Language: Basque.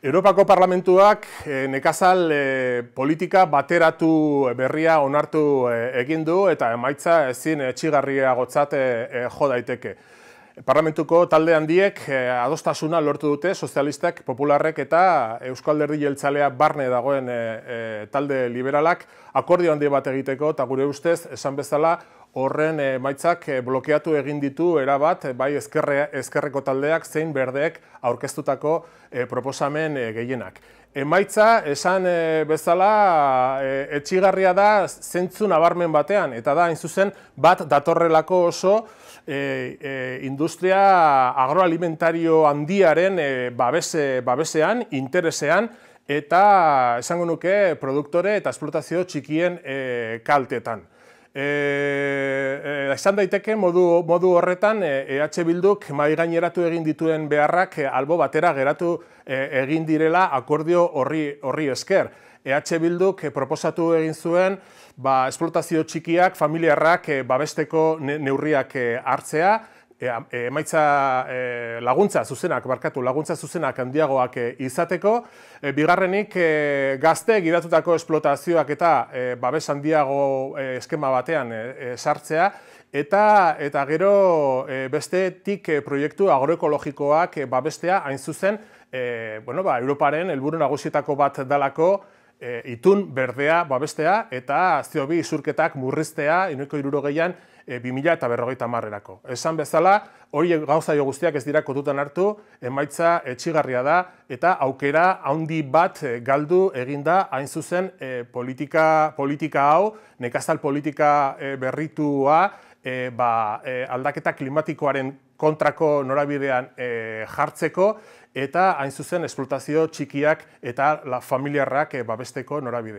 Europako Parlamentuak eh, nekazal eh, politika bateratu berria onartu eh, egin du eta emaitza ezin etxigarria jo daiteke. Parlamentuko talde handiek adostasuna lortu dute sozialistak, popularrek eta Euskalderdi jeltzalea barne dagoen talde liberalak akordio handi bat egiteko eta gure ustez esan bezala horren eh, emaitzak eh, blokeatu egin ditu erabat, eh, bai ezkerre, ezkerreko taldeak zein berdeek aurkeztutako proposamen gehienak. Emaitza, esan bezala, e, etxigarria da zentzu nabarmen batean, eta da, zuzen bat datorrelako oso industria agroalimentario handiaren e, babese, babesean, interesean, eta esango nuke produktore eta esplotazio txikien kaltetan. Eh, eh, esan daiteke modu, modu horretan EH e Bilduk mai gaineratu egin dituen beharrak eh, albo batera geratu egin direla akordio horri, horri esker. E EH Bilduk proposatu egin zuen ba, esplotazio txikiak, familiarrak e, babesteko ne, neurriak hartzea, E, e, emaitza e, laguntza zuzenak, barkatu, laguntza zuzenak handiagoak e, izateko, bigarrenik gazte gidatutako esplotazioak eta babes handiago e, eskema batean sartzea, eta eta gero e, bestetik proiektu agroekologikoak e, babestea hain zuzen, bueno, ba, Europaren helburu nagusietako bat dalako, e, itun berdea babestea eta zio bi izurketak murriztea inoiko iruro gehian eh, eta berrogeita marrerako. Esan bezala, hori gauza jo guztiak ez dira kotutan hartu, emaitza etxigarria da, eta aukera handi bat eh, galdu eginda, hain zuzen politika, politika hau, nekazal politika berritua, ba, aldaketa klimatikoaren kontrako norabidean eh, jartzeko, eta hain zuzen esplotazio txikiak eta la familiarrak e, babesteko norabidean.